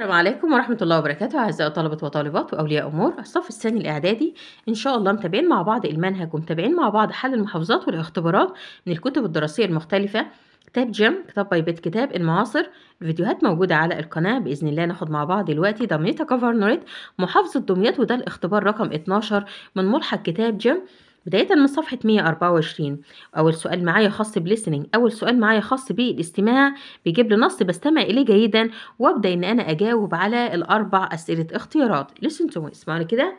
السلام عليكم ورحمة الله وبركاته أعزائي طلبة وطالبات وأولياء أمور الصف الثاني الإعدادي إن شاء الله متابعين مع بعض المنهج ومتابعين مع بعض حل المحافظات والاختبارات من الكتب الدراسية المختلفة كتاب جيم كتاب باي بيت كتاب المعاصر الفيديوهات موجودة على القناة بإذن الله ناخد مع بعض دلوقتي ضمنية كفرنريت محافظة دمياط وده الاختبار رقم 12 من ملحق كتاب جيم بداية من صفحة 124 أول سؤال معايا خاص بليسنينج أول سؤال معايا خاص بالاستماع بيجيب لي نص بستمع إليه جيدا وأبدأ إن أنا أجاوب على الأربع أسئلة اختيارات listen to me اسمعوني كده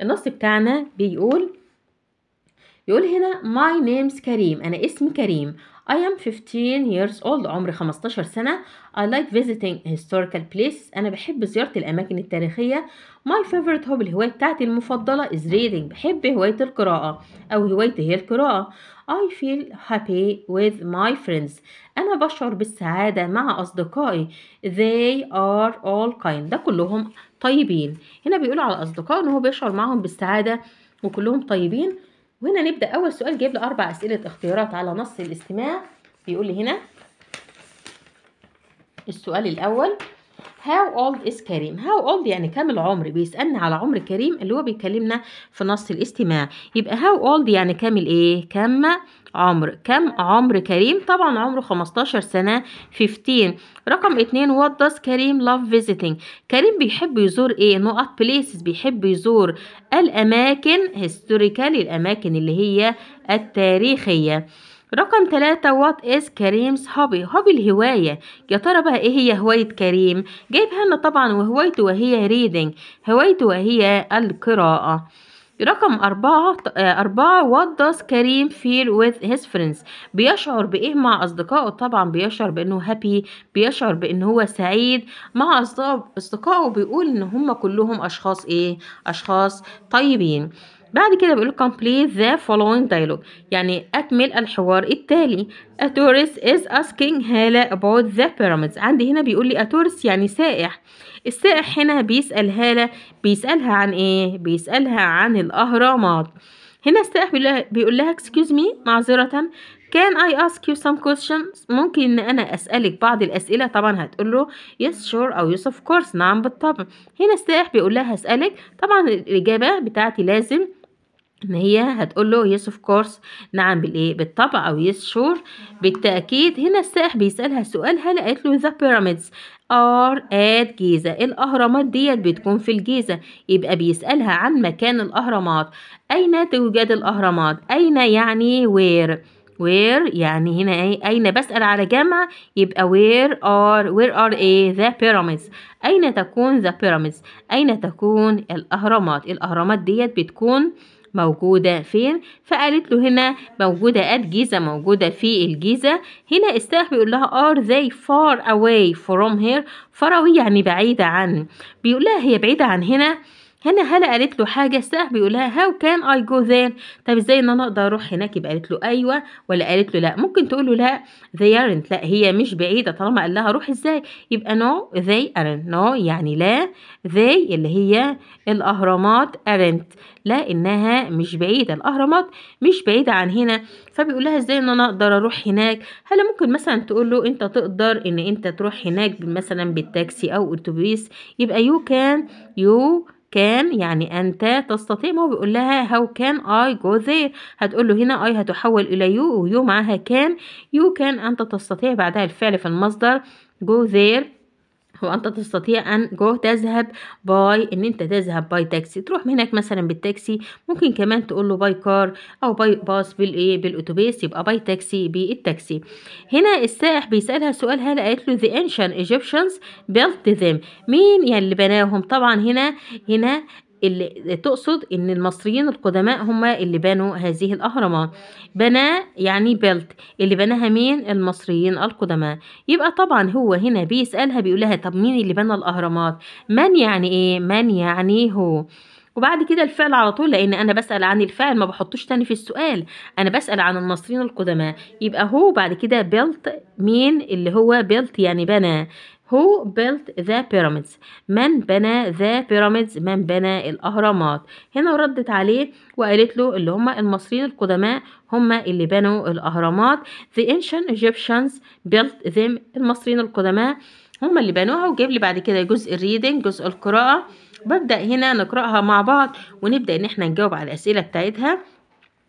النص بتاعنا بيقول يقول هنا my name's كريم أنا اسمي كريم I am 15 years old عمري 15 سنة I like visiting historical places أنا بحب زيارة الأماكن التاريخية My favorite hobby الهواية بتاعتي المفضلة is reading بحب هواية القراءة أو هوايتي هي القراءة I feel happy with my friends أنا بشعر بالسعادة مع أصدقائي They are all kind ده كلهم طيبين هنا بيقولوا على أصدقائه إن هو بيشعر معهم بالسعادة وكلهم طيبين وهنا نبدأ أول سؤال جايب لي أربع أسئلة اختيارات على نص الاستماع بيقول لي هنا السؤال الأول هاو اولد از كريم؟ هاو اولد يعني كام العمر؟ بيسالني على عمر كريم اللي هو بيكلمنا في نص الاستماع يبقى هاو اولد يعني كام الايه؟ كام عمر كم عمر كريم؟ طبعا عمره 15 سنة 15 رقم 2 وات داز كريم لاف فيزيتنج كريم بيحب يزور ايه؟ نقط بليسز بيحب يزور الأماكن هيستوريكال الأماكن اللي هي التاريخية رقم ثلاثة وات از كريمز هوبي هوبي الهواية يا ترى بقى ايه هي هواية كريم جايبها لنا طبعا وهوايته وهي ريدنج هوايته وهي القراءة رقم أربعة آه، أربعة وات داز كريم فيل وذ هيز فريندز بيشعر بإيه مع أصدقائه طبعا بيشعر بإنه هابي بيشعر بإن هو سعيد مع أصدقائه بيقول إن هم كلهم أشخاص إيه أشخاص طيبين بعد كده بيقول complete the following dialogue يعني أكمل الحوار التالي a tourist is asking هالة about the pyramids عندي هنا بيقول لي a tourist يعني سائح السائح هنا بيسأل هالة بيسألها عن إيه؟ بيسألها عن الأهرامات هنا السائح بيقول لها excuse me معذرة can I ask you some questions ممكن ان انا اسألك بعض الاسئلة طبعا هتقول له yes sure او yes of course نعم بالطبع هنا السائح بيقول لها هسألك طبعا الاجابة بتاعتي لازم هي هتقول له يس اوف كورس نعم بالايه بالطبع او يس شور بالتاكيد هنا السائح بيسالها سؤال هل قالت له ذا بيراميدز ار ات جيزه الاهرامات ديت بتكون في الجيزه يبقى بيسالها عن مكان الاهرامات اين توجد الاهرامات اين يعني وير where يعني هنا ايه اين بسأل على جمع يبقى where are where are ايه the pyramids اين تكون the pyramids اين تكون الاهرامات الاهرامات ديت بتكون موجودة فين فقالت له هنا موجودة at جيزة موجودة في الجيزة هنا استاذ بيقول لها are they far away from here فروي يعني بعيدة عن بيقول لها هي بعيدة عن هنا هنا هلا قالت له حاجة السقف بيقول لها هاو كان اي جو ذير طب ازاي ان انا اقدر اروح هناك يبقى قالت له ايوه ولا قالت له لا ممكن تقول له لا ذي ارنت لا هي مش بعيدة طالما قال لها روح ازاي يبقى نو ذي ارنت نو يعني لا ذي اللي هي الاهرامات ارنت لا انها مش بعيدة الاهرامات مش بعيدة عن هنا فبيقول لها ازاي ان انا اقدر اروح هناك هلا ممكن مثلا تقول له انت تقدر ان انت تروح هناك مثلا بالتاكسي او اتوبيس يبقى يو كان يو كان يعني أنت تستطيع ما هو بيقول لها هاو كان أي جو ذير هتقول له هنا أي هتحول إلى يو ويو معاها كان يو كان أنت تستطيع بعدها الفعل في المصدر جو ذير وانت تستطيع ان جو تذهب باي ان انت تذهب باي تاكسي تروح من هناك مثلا بالتاكسي ممكن كمان تقول له باي كار او باي باص بالايه بالاتوبيس يبقى باي تاكسي بالتاكسي هنا السائح بيسالها سؤال هل قالت له the ancient Egyptians built them مين يعني اللي بناهم طبعا هنا هنا اللي تقصد ان المصريين القدماء هم اللي بنوا هذه الاهرامات بنا يعني بلت اللي بناها مين المصريين القدماء يبقى طبعا هو هنا بيسالها بيقول لها طب مين اللي بنى الاهرامات من يعني ايه من يعني هو وبعد كده الفعل على طول لان انا بسال عن الفعل ما بحطوش تاني في السؤال انا بسال عن المصريين القدماء يبقى هو بعد كده بيلت مين اللي هو بيلت يعني بناه Who built the pyramids من بنى the pyramids من بنى الأهرامات هنا ردت عليه وقالت له اللي هم المصريين القدماء هم اللي بنوا الأهرامات the ancient Egyptians built them المصريين القدماء هم اللي بنوها وجاب لي بعد كده جزء الريدنج جزء القراءة ببدأ هنا نقرأها مع بعض ونبدأ إن احنا نجاوب على الأسئلة بتاعتها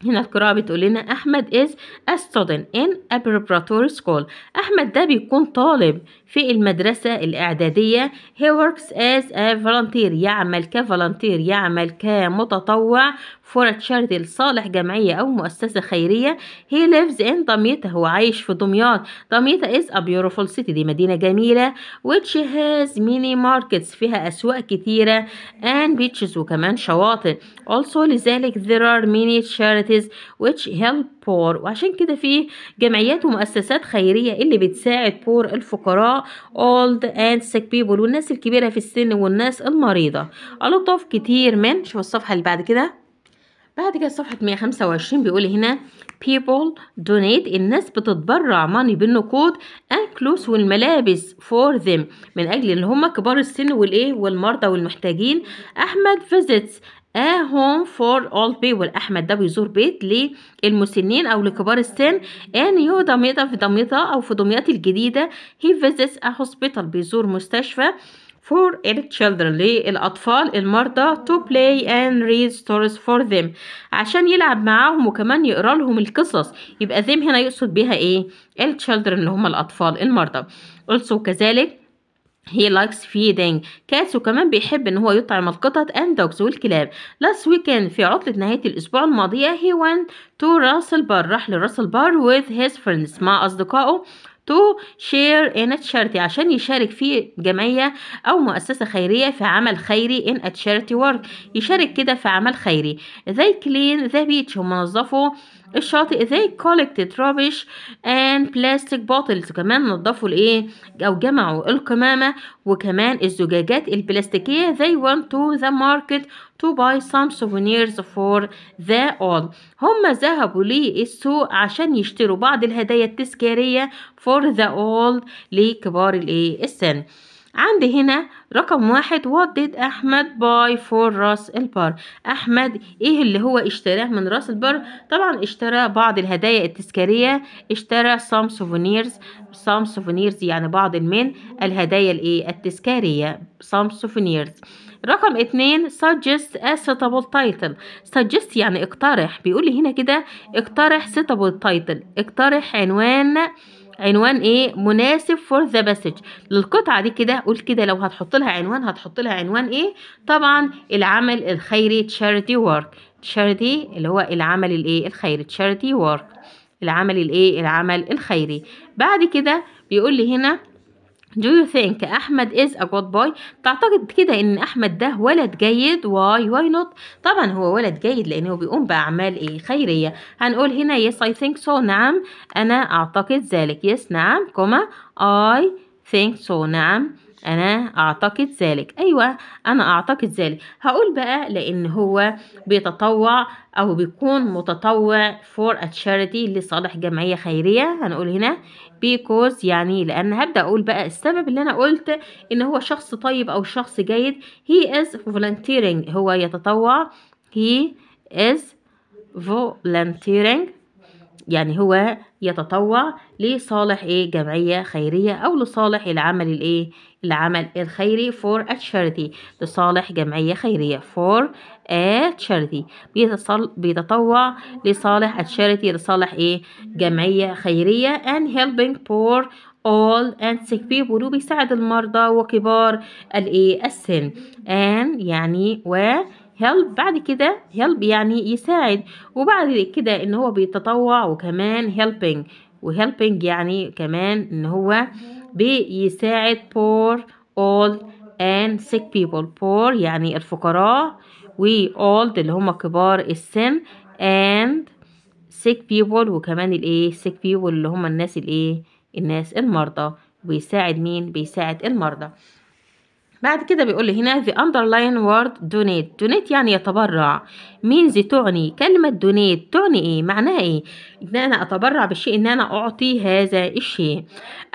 هنا القراءة بتقول لنا أحمد is a student in a preparatory school أحمد ده بيكون طالب في المدرسة الإعدادية he works as a volunteer يعمل كفولنتير يعمل كمتطوع for a charity لصالح جمعية أو مؤسسة خيرية he lives in دمياط هو عايش في دمياط دمياط is a beautiful city دي مدينة جميلة which has many markets فيها أسواق كتيرة and beaches وكمان شواطئ also لذلك there are many charities which help بور وعشان كده في جمعيات ومؤسسات خيرية اللي بتساعد بور الفقراء اولد اند سيك بيبول والناس الكبيرة في السن والناس المريضة ألطف كتير من شوف الصفحة اللي بعد كده بعد كده صفحة 125 بيقول هنا people donate الناس بتتبرع ماني بالنقود and clothes والملابس فور ذم من أجل ان هم كبار السن والإيه والمرضى والمحتاجين أحمد فيزيتس a home for all people احمد ده بيزور بيت للمسنين او لكبار السن ان يو دمياطة في دمياطة او في دمياط الجديدة he visits a hospital بيزور مستشفى for children للأطفال المرضى to play and read stories for them عشان يلعب معاهم وكمان يقرا لهم القصص يبقى them هنا يقصد بيها ايه children اللي هم الأطفال المرضى also كذلك he likes feeding cats وكمان بيحب ان هو يطعم القطط and dogs والكلاب last weekend في عطلة نهاية الاسبوع الماضية he went to Russell Bar راح لراسل بار with his friends مع اصدقائه to share in a charity عشان يشارك في جمعية أو مؤسسة خيرية في عمل خيري in a charity work يشارك كده في عمل خيري they clean the beach هم نظفوا الشاطئ they collected rubbish and plastic bottles كمان نظفوا الايه او جمعوا القمامة وكمان الزجاجات البلاستيكية they went to the market to buy some souvenirs for the all هم ذهبوا للسوق عشان يشتروا بعض الهدايا التذكارية for the old لكبار الايه السن عندي هنا رقم واحد what did أحمد باي فور راس البر أحمد إيه اللي هو اشتراه من راس البر طبعا اشترى بعض الهدايا التذكارية اشترى سام سوفونيرز سام سوفونيرز يعني بعض من الهدايا الايه التذكارية سام سوفونيرز رقم اتنين suggest a suitable title suggest يعني اقترح بيقول لي هنا كده اقترح suitable title اقترح عنوان عنوان ايه مناسب فور ذا باسج للقطعه دي كده قول كده لو هتحط لها عنوان هتحط لها عنوان ايه طبعا العمل الخيري تشاريتي ورك تشاريتي اللي هو العمل الايه الخيري تشاريتي ورك العمل الايه العمل الخيري بعد كده بيقول لي هنا Do you think أحمد is a good boy؟ تعتقد كده إن أحمد ده ولد جيد why why not؟ طبعا هو ولد جيد لأنه بيقوم بأعمال إيه خيرية هنقول هنا yes I think so نعم أنا أعتقد ذلك yes نعم كما I think so نعم انا اعتقد ذلك ايوه انا اعتقد ذلك هقول بقى لان هو بيتطوع او بيكون متطوع for a charity لصالح جمعيه خيريه هنقول هنا بيكوز يعني لان هبدا اقول بقى السبب اللي انا قلت ان هو شخص طيب او شخص جيد هي از volunteering هو يتطوع هي از volunteering يعني هو يتطوع لصالح ايه جمعية خيرية او لصالح العمل الايه العمل الخيري for a charity لصالح جمعية خيرية for a charity بيتطوع لصالح a charity لصالح ايه جمعية خيرية and helping poor all and sick people وبيساعد المرضى وكبار الايه السن and يعني و help بعد كده help يعني يساعد وبعد كده ان هو بيتطوع وكمان helping وhelping يعني كمان ان هو بيساعد poor old and sick people poor يعني الفقراء و old اللي هم كبار السن and sick people وكمان الايه sick people اللي هم الناس الايه الناس المرضى بيساعد مين بيساعد المرضى بعد كده بيقول لي هنا the underline word donate donate يعني يتبرع means تعني كلمة donate تعني ايه معناها ايه ان انا اتبرع بالشيء ان انا اعطي هذا الشيء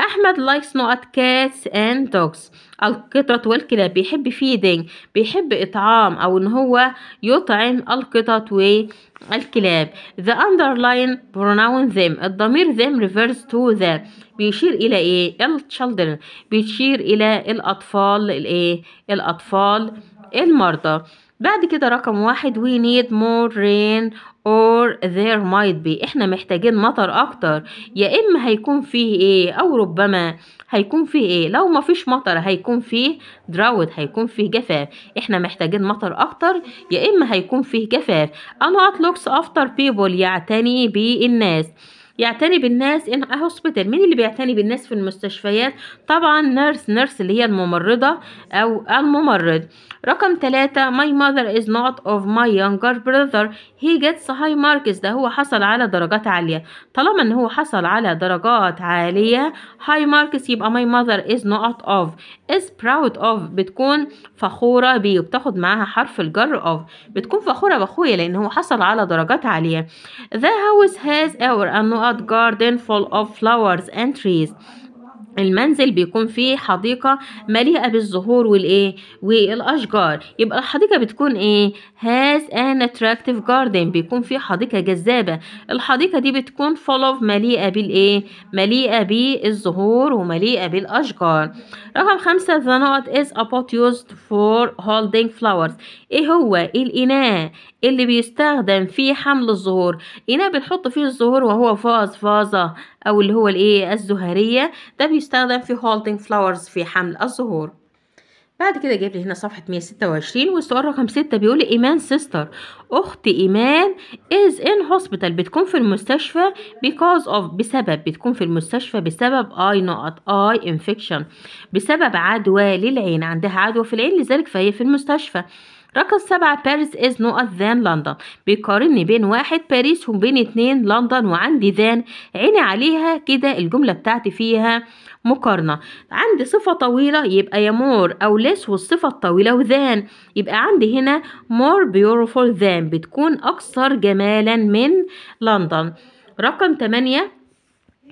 احمد likes not cats and dogs القطط والكلاب بيحب feeding بيحب اطعام او ان هو يطعم القطط والكلاب الكلاب the underline pronoun them الضمير them refers to the بيشير إلى إيه ال children بيشير إلى الأطفال الإيه الأطفال المرضى بعد كده رقم واحد we need more rain or there might be احنا محتاجين مطر اكتر يا اما هيكون فيه ايه او ربما هيكون فيه ايه لو ما فيش مطر هيكون فيه دراوت هيكون فيه جفاف احنا محتاجين مطر اكتر يا اما هيكون فيه جفاف انا looks after people يعتني بالناس يعتني بالناس ان هوسبيتال مين اللي بيعتني بالناس في المستشفيات طبعا نيرس نيرس اللي هي الممرضة او الممرض رقم ثلاثة my mother is not of my younger brother he gets high marks ده هو حصل على درجات عالية طالما ان هو حصل على درجات عالية high marks يبقى my mother is not of is proud of بتكون فخورة بيه وبتاخد معاها حرف الجر of بتكون فخورة باخويا لان هو حصل على درجات عالية the house has our about garden full of flowers and trees المنزل بيكون فيه حديقة مليئة بالزهور والإيه والأشجار يبقى الحديقة بتكون إيه has an attractive garden بيكون فيه حديقة جذابة الحديقة دي بتكون full of مليئة بالإيه مليئة بالزهور ومليئة بالأشجار رقم خمسة the knot is a pot used for holding flowers إيه هو الإناء اللي بيستخدم في حمل الزهور اناء بنحط فيه الزهور وهو فاز فازة او اللي هو الايه الزهرية ده بيستخدم في holding flowers في حمل الزهور بعد كده جايب لي هنا صفحة 126 والسؤال رقم 6 بيقول إيمان سيستر أخت إيمان is in hospital بتكون في المستشفى because of بسبب بتكون في المستشفى بسبب eye نقط eye infection بسبب عدوى للعين عندها عدوى في العين لذلك فهي في المستشفى رقم سبعة باريس از نقط ذان لندن بيقارني بين واحد باريس وبين اتنين لندن وعندي ذان عيني عليها كده الجملة بتاعتي فيها مقارنة عندي صفة طويلة يبقى يا مور أو ليس والصفة الطويلة وذان يبقى عندي هنا more beautiful than بتكون أكثر جمالا من لندن رقم تمانية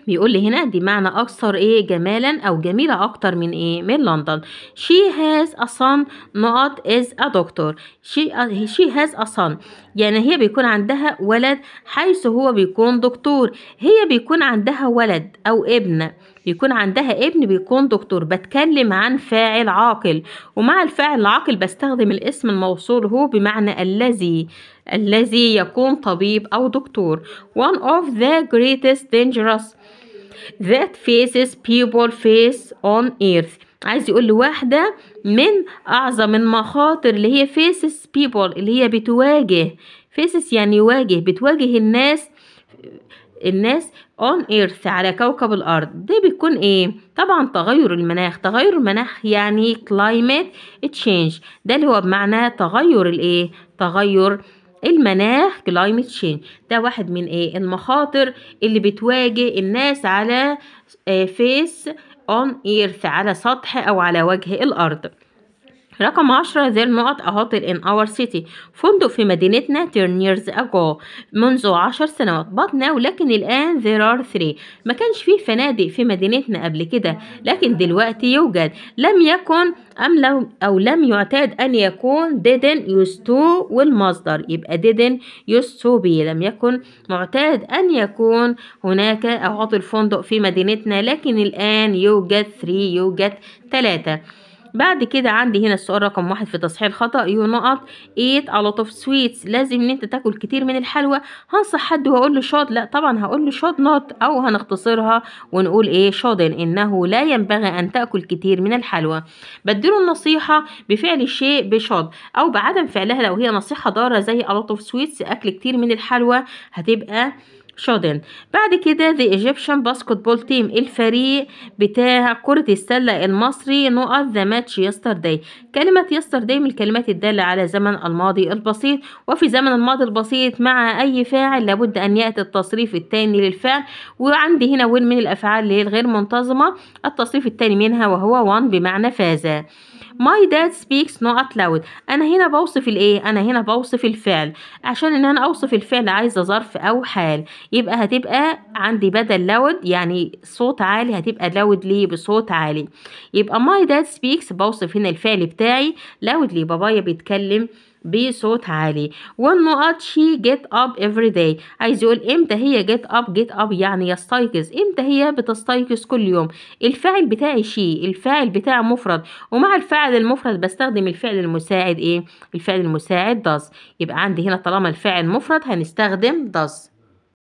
بيقول لي هنا دي معنى اكثر ايه جمالا او جميله اكتر من ايه من لندن she has a son not is a doctor she, she has a son يعني هي بيكون عندها ولد حيث هو بيكون دكتور هي بيكون عندها ولد او ابن بيكون عندها ابن بيكون دكتور بتكلم عن فاعل عاقل ومع الفاعل العاقل بستخدم الاسم الموصول هو بمعنى الذي الذي يكون طبيب أو دكتور one of the greatest dangerous that faces people face on earth عايز يقول لي واحدة من أعظم المخاطر اللي هي faces people اللي هي بتواجه faces يعني يواجه بتواجه الناس الناس on earth على كوكب الأرض دي بتكون إيه؟ طبعا تغير المناخ تغير المناخ يعني climate change ده اللي هو بمعنى تغير الإيه؟ تغير المناخ كلايمت تشينج ده واحد من ايه المخاطر اللي بتواجه الناس على فيس اون ايرث على سطح او على وجه الارض رقم عشرة ذيل النقط أهوتل إن أور سيتي فندق في مدينتنا تيرنيرز أجو منذ عشر سنوات بطنا ولكن الآن ذير آر ثري ما كانش فيه فنادق في مدينتنا قبل كده لكن دلوقتي يوجد لم يكن أم لو أو لم يعتاد أن يكون ديدن يوستو والمصدر يبقى ديدن يوستو بي لم يكن معتاد أن يكون هناك أهوتل الفندق في مدينتنا لكن الآن يوجد 3 يوجد 3 بعد كده عندي هنا السؤال رقم واحد في تصحيح الخطأ يو نقط ايت على توف سويتس لازم ان انت تاكل كتير من الحلوى هنصح حد وهقول له شاد لا طبعا هقول له شاد نوت او هنختصرها ونقول ايه شاد انه لا ينبغي ان تاكل كتير من الحلوى بديله النصيحة بفعل الشيء بشاد او بعدم فعلها لو هي نصيحة ضارة زي على lot سويتس اكل كتير من الحلوى هتبقى شادن بعد كده ذا ايجيبشن باسكتبول تيم الفريق بتاع كرة السلة المصري نقط ذا ماتش يسترداي كلمة يسترداي من الكلمات الدالة على زمن الماضي البسيط وفي زمن الماضي البسيط مع أي فاعل لابد أن يأتي التصريف الثاني للفعل وعندي هنا وين من الأفعال اللي هي الغير منتظمة التصريف الثاني منها وهو وان بمعنى فاز my dad speaks not loud انا هنا بوصف الايه انا هنا بوصف الفعل عشان ان انا اوصف الفعل عايزه ظرف او حال يبقى هتبقى عندي بدل loud يعني صوت عالي هتبقى loud ليه بصوت عالي يبقى my dad speaks بوصف هنا الفعل بتاعي loud ليه بابايا بيتكلم بصوت عالي one نقط she get up every day عايز يقول امتى هي get up get up يعني يستيقظ امتى هي بتستيقظ كل يوم الفاعل بتاعي شي الفاعل بتاعي مفرد ومع الفاعل المفرد بستخدم الفعل المساعد ايه الفعل المساعد does يبقى عندي هنا طالما الفاعل مفرد هنستخدم does